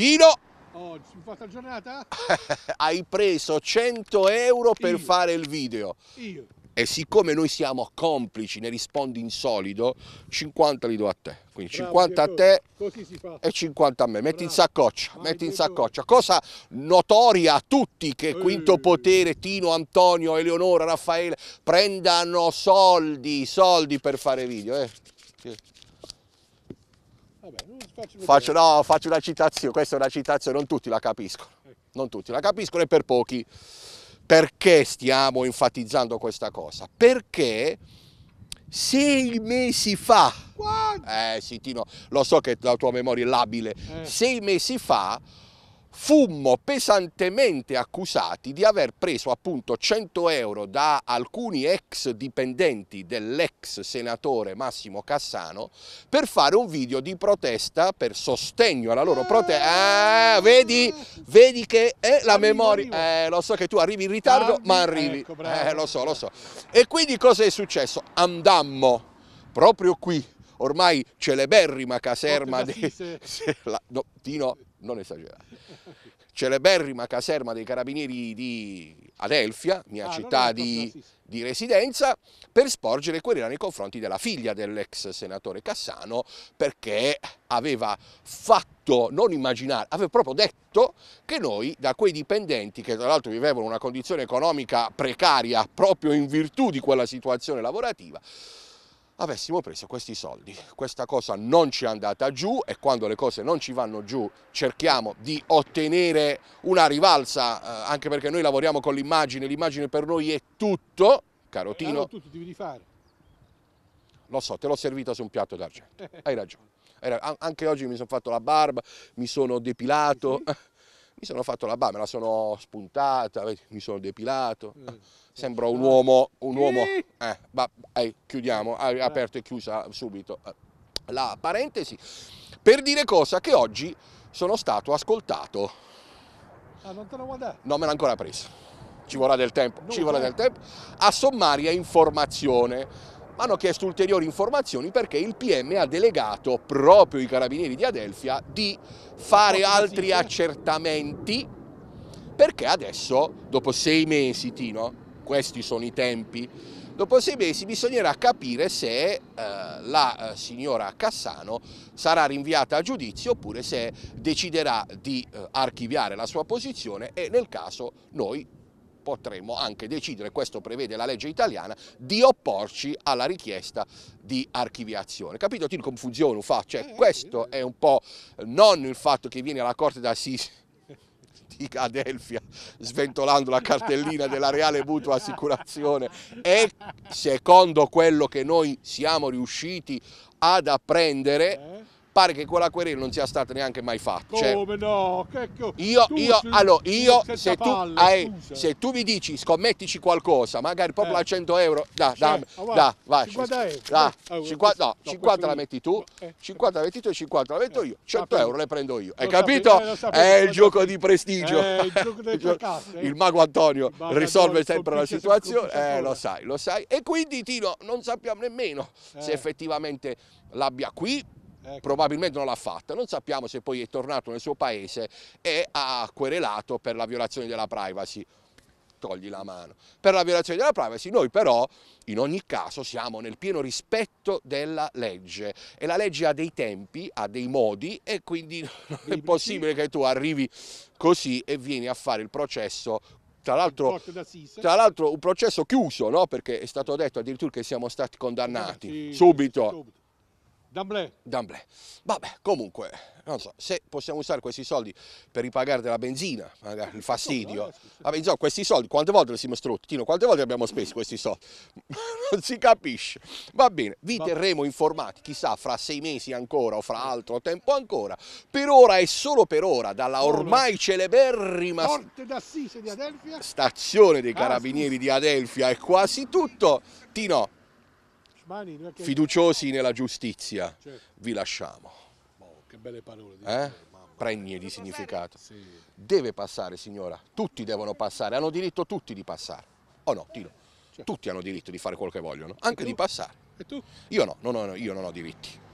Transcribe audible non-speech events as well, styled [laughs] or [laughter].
tiro. Oh, fatta giornata? [laughs] Hai preso 100 euro per Io. fare il video. Io. E siccome noi siamo complici, ne rispondi in solido, 50 li do a te. Quindi Bravo, 50 a te e 50 a me. Metti Bravo. in saccoccia, Vai, metti in saccoccia. Cosa notoria a tutti che Ehi. Quinto Potere, Tino, Antonio, Eleonora, Raffaele prendano soldi, soldi per fare video. Eh. Vabbè, faccio, faccio, no, faccio una citazione, questa è una citazione, non tutti la capiscono, non tutti la capiscono e per pochi. Perché stiamo enfatizzando questa cosa? Perché sei mesi fa, What? eh sì Tino, lo so che la tua memoria è labile, eh. sei mesi fa fummo pesantemente accusati di aver preso appunto 100 euro da alcuni ex dipendenti dell'ex senatore Massimo Cassano per fare un video di protesta, per sostegno alla loro protesta. Ah, vedi, vedi che è eh, la memoria... Eh, lo so che tu arrivi in ritardo, ma arrivi. Ecco, eh, lo so, lo so. E quindi cosa è successo? Andammo proprio qui ormai celeberrima caserma di... [laughs] la, no, Tino, non esagerare. Celeberrima caserma dei carabinieri di Adelfia, mia ah, città di, di, residenza, per sporgere querela nei confronti della figlia dell'ex senatore Cassano perché aveva fatto, non immaginare, aveva proprio detto che noi da quei dipendenti che tra l'altro vivevano una condizione economica precaria proprio in virtù di quella situazione lavorativa, avessimo preso questi soldi. Questa cosa non ci è andata giù e quando le cose non ci vanno giù cerchiamo di ottenere una rivalsa, eh, anche perché noi lavoriamo con l'immagine, l'immagine per noi è tutto, carotino. Eh, allora tutto devi fare. Lo so, te l'ho servita su un piatto d'argento, [laughs] hai ragione. Anche oggi mi sono fatto la barba, mi sono depilato, [laughs] mi sono fatto la barba, me la sono spuntata, mi sono depilato. Eh. Sembra un uomo, un uomo, eh, ma, eh, chiudiamo, eh. aperto e chiusa subito eh, la parentesi, per dire cosa che oggi sono stato ascoltato. Ah, non te lo Non me l'ha ancora preso, ci vorrà del tempo, Dunque. ci vorrà del tempo. A sommaria informazione, hanno chiesto ulteriori informazioni perché il PM ha delegato proprio i carabinieri di Adelfia di fare altri eh. accertamenti perché adesso, dopo sei mesi, Tino, questi sono i tempi. Dopo sei mesi bisognerà capire se eh, la eh, signora Cassano sarà rinviata a giudizio oppure se deciderà di eh, archiviare la sua posizione e nel caso noi potremmo anche decidere, questo prevede la legge italiana, di opporci alla richiesta di archiviazione. Capito Til come funziona? Cioè, eh, questo è un po' non il fatto che viene alla Corte d'Assise antica Adelphia sventolando la cartellina della Reale Mutua Assicurazione e secondo quello che noi siamo riusciti ad apprendere pare che quella querela non sia stata neanche mai fatta. Cioè, Come no? Che, che, io, tu, io, tu, allora, io, se tu, palle, eh, se tu mi dici scommettici qualcosa, magari proprio eh. a 100 euro, da, cioè, da, vai, da, vai, 50 euro. Da, eh, 50, ah, eh, eh, no, 50 la metti tu, 50 eh. la metti tu e 50 la metto io, 100 euro le prendo io. Hai capito? è il gioco di prestigio. [laughs] il, mago Antonio risolve sempre la situazione, lo sai, lo sai. E quindi Tino non sappiamo nemmeno se effettivamente l'abbia qui ecco. probabilmente non l'ha fatta, non sappiamo se poi è tornato nel suo paese e ha querelato per la violazione della privacy togli la mano. Per la violazione della privacy noi però in ogni caso siamo nel pieno rispetto della legge e la legge ha dei tempi, ha dei modi e quindi [laughs] non è possibile che tu arrivi così e vieni a fare il processo tra l'altro, un processo chiuso, no? perché è stato detto addirittura che siamo stati condannati eh, subito D'amblè. D'amblè. Vabbè, comunque, non so, se possiamo usare questi soldi per ripagare della benzina, magari il eh, fastidio. La eh, benzina, questi soldi, quante volte li siamo strutti? quante volte abbiamo speso questi soldi? [laughs] non si capisce. Va bene, vi terremo informati, chissà, fra sei mesi ancora o fra altro tempo ancora. Per ora e solo per ora, dalla ormai celeberrima... Corte d'Assise di Adelphia. Stazione dei ah, Carabinieri di Adelfia, è quasi tutto. Tino, fiduciosi nella giustizia, certo. vi lasciamo. Boh, che belle parole. Eh? Pregne di significato. Deve passare signora, tutti devono passare, hanno diritto tutti di passare. O no, Tino? Certo. Tutti hanno diritto di fare quello che vogliono, anche di passare. E tu? Io no, no, no, io non ho diritti.